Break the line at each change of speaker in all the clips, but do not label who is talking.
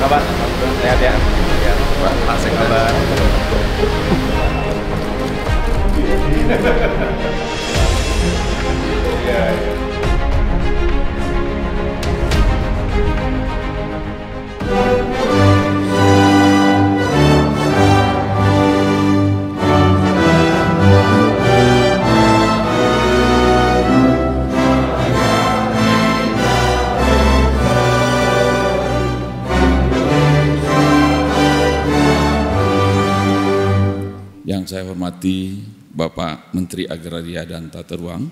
kabar? Sehat ya? Ya, masih kabar.
Yeah, yeah.
saya hormati Bapak Menteri Agraria dan Tata Ruang,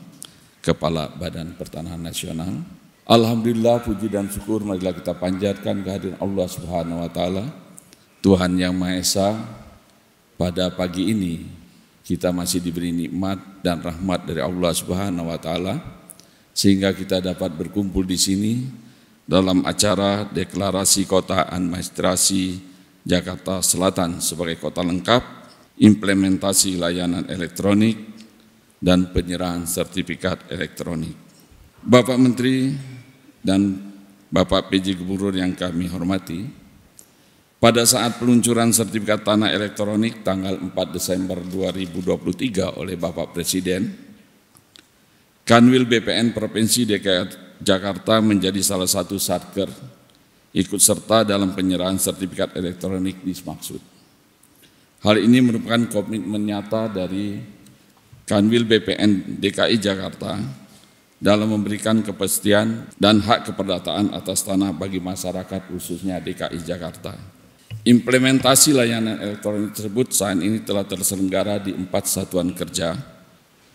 Kepala Badan Pertanahan Nasional. Alhamdulillah puji dan syukur marilah kita panjatkan kehadiran Allah Subhanahu wa taala, Tuhan yang Maha Esa. Pada pagi ini kita masih diberi nikmat dan rahmat dari Allah Subhanahu wa taala sehingga kita dapat berkumpul di sini dalam acara deklarasi kota administrasi Jakarta Selatan sebagai kota lengkap implementasi layanan elektronik, dan penyerahan sertifikat elektronik. Bapak Menteri dan Bapak PJ Gubernur yang kami hormati, pada saat peluncuran sertifikat tanah elektronik tanggal 4 Desember 2023 oleh Bapak Presiden, Kanwil BPN Provinsi DKI Jakarta menjadi salah satu satker ikut serta dalam penyerahan sertifikat elektronik dimaksud. Hal ini merupakan komitmen nyata dari Kanwil BPN DKI Jakarta dalam memberikan kepastian dan hak keperdataan atas tanah bagi masyarakat khususnya DKI Jakarta. Implementasi layanan elektronik tersebut saat ini telah terselenggara di empat satuan kerja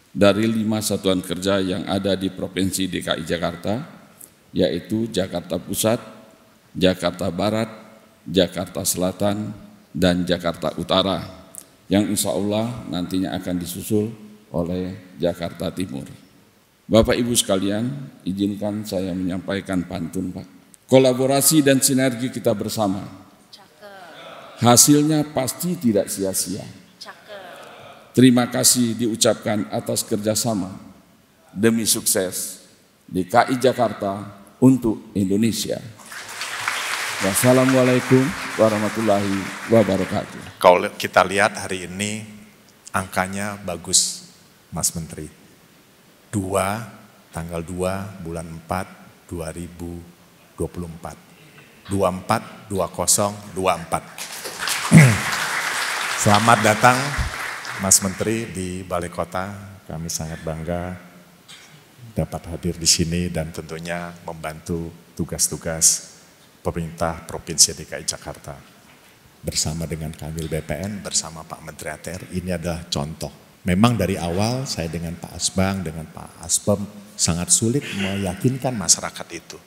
dari lima satuan kerja yang ada di Provinsi DKI Jakarta, yaitu Jakarta Pusat, Jakarta Barat, Jakarta Selatan, dan Jakarta Utara yang insya Allah nantinya akan disusul oleh Jakarta Timur. Bapak Ibu sekalian, izinkan saya menyampaikan pantun Pak. Kolaborasi dan sinergi kita bersama. Hasilnya pasti tidak sia-sia. Terima kasih diucapkan atas kerjasama demi sukses DKI Jakarta untuk Indonesia. Wassalamualaikum warahmatullahi wabarakatuh.
Kalau kita lihat hari ini angkanya bagus Mas Menteri. 2 tanggal 2 bulan 4 2024. 24 20 24. Selamat datang Mas Menteri di Balai Kota. Kami sangat bangga dapat hadir di sini dan tentunya membantu tugas-tugas pemerintah Provinsi DKI Jakarta bersama dengan Kamil BPN, bersama Pak Menteri ATR, ini adalah contoh. Memang dari awal saya dengan Pak Asbang, dengan Pak Aspem sangat sulit meyakinkan masyarakat itu.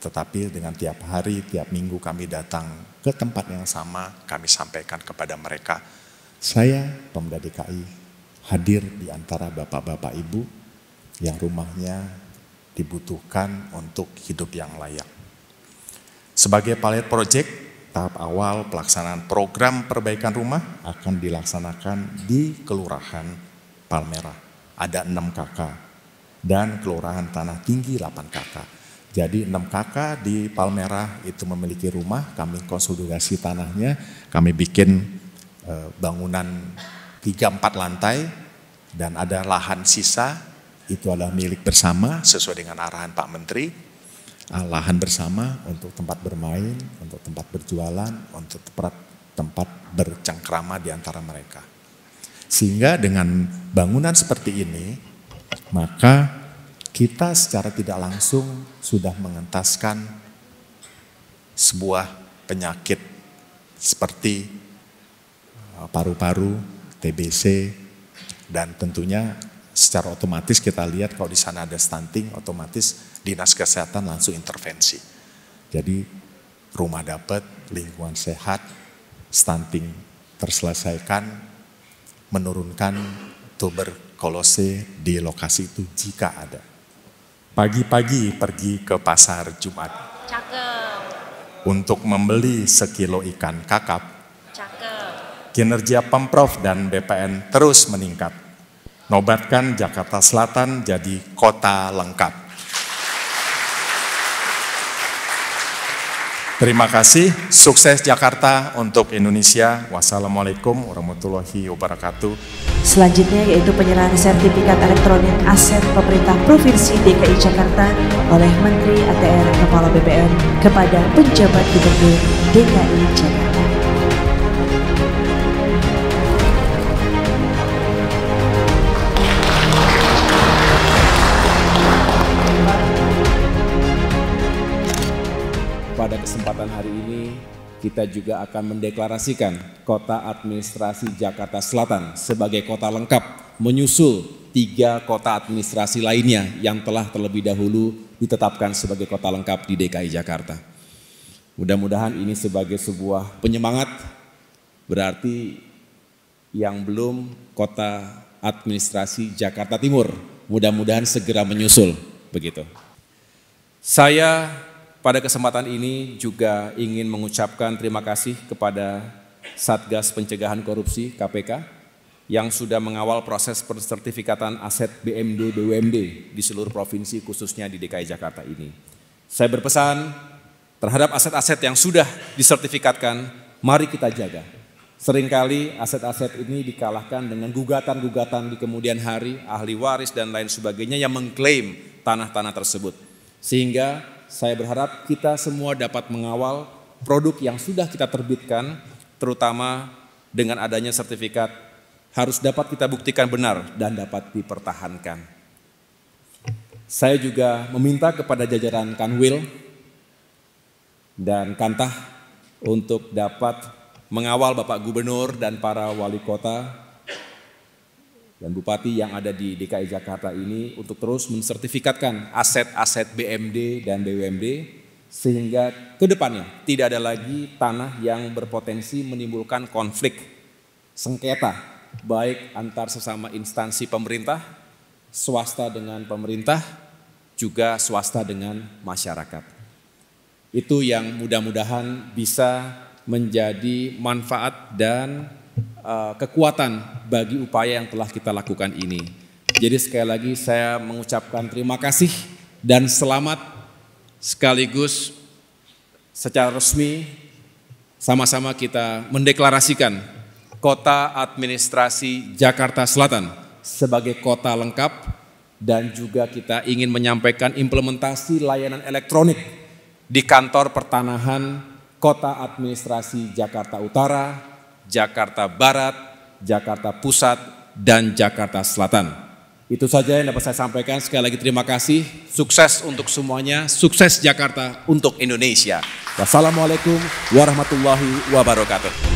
Tetapi dengan tiap hari, tiap minggu kami datang ke tempat yang sama, kami sampaikan kepada mereka, saya Pemda DKI hadir di antara bapak-bapak ibu yang rumahnya dibutuhkan untuk hidup yang layak. Sebagai pilot project, tahap awal pelaksanaan program perbaikan rumah akan dilaksanakan di Kelurahan Palmerah. Ada 6 kakak dan Kelurahan Tanah Tinggi 8 kakak. Jadi 6 kakak di Palmerah itu memiliki rumah, kami konsolidasi tanahnya, kami bikin eh, bangunan 3-4 lantai dan ada lahan sisa, itu adalah milik bersama sesuai dengan arahan Pak Menteri, lahan bersama untuk tempat bermain, untuk tempat berjualan, untuk tempat tempat bercengkrama di antara mereka. Sehingga dengan bangunan seperti ini, maka kita secara tidak langsung sudah mengentaskan sebuah penyakit seperti eh, paru-paru, TBC, dan tentunya secara otomatis kita lihat kalau di sana ada stunting, otomatis dinas kesehatan langsung intervensi. Jadi rumah dapat, lingkungan sehat, stunting terselesaikan, menurunkan tuberkulose di lokasi itu jika ada. Pagi-pagi pergi ke pasar Jumat.
Cakep.
Untuk membeli sekilo ikan kakap. Cakep. Kinerja Pemprov dan BPN terus meningkat nobatkan Jakarta Selatan jadi kota lengkap. Terima kasih, sukses Jakarta untuk Indonesia. Wassalamualaikum warahmatullahi wabarakatuh.
Selanjutnya yaitu penyerahan sertifikat elektronik aset pemerintah Provinsi DKI Jakarta oleh Menteri ATR Kepala BPN kepada penjabat gubernur DKI Jakarta. kita juga akan mendeklarasikan kota administrasi Jakarta Selatan sebagai kota lengkap menyusul tiga kota administrasi lainnya yang telah terlebih dahulu ditetapkan sebagai kota lengkap di DKI Jakarta. Mudah-mudahan ini sebagai sebuah penyemangat berarti yang belum kota administrasi Jakarta Timur mudah-mudahan segera menyusul begitu. Saya pada kesempatan ini juga ingin mengucapkan terima kasih kepada Satgas Pencegahan Korupsi KPK yang sudah mengawal proses persertifikatan aset BMD BUMD di seluruh provinsi khususnya di DKI Jakarta ini. Saya berpesan terhadap aset-aset yang sudah disertifikatkan, mari kita jaga. Seringkali aset-aset ini dikalahkan dengan gugatan-gugatan di kemudian hari, ahli waris dan lain sebagainya yang mengklaim tanah-tanah tersebut. Sehingga saya berharap kita semua dapat mengawal produk yang sudah kita terbitkan, terutama dengan adanya sertifikat harus dapat kita buktikan benar dan dapat dipertahankan. Saya juga meminta kepada jajaran Kanwil dan Kantah untuk dapat mengawal Bapak Gubernur dan para wali kota dan bupati yang ada di DKI Jakarta ini untuk terus mensertifikatkan aset-aset BMD dan BUMD sehingga ke depannya tidak ada lagi tanah yang berpotensi menimbulkan konflik sengketa baik antar sesama instansi pemerintah, swasta dengan pemerintah, juga swasta dengan masyarakat. Itu yang mudah-mudahan bisa menjadi manfaat dan Eh, kekuatan bagi upaya yang telah kita lakukan ini. Jadi sekali lagi saya mengucapkan terima kasih dan selamat sekaligus secara resmi sama-sama kita mendeklarasikan Kota Administrasi Jakarta Selatan sebagai kota lengkap dan juga kita ingin menyampaikan implementasi layanan elektronik di kantor pertanahan Kota Administrasi Jakarta Utara Jakarta Barat, Jakarta Pusat, dan Jakarta Selatan. Itu saja yang dapat saya sampaikan. Sekali lagi terima kasih. Sukses untuk semuanya. Sukses Jakarta untuk Indonesia. Wassalamualaikum warahmatullahi wabarakatuh.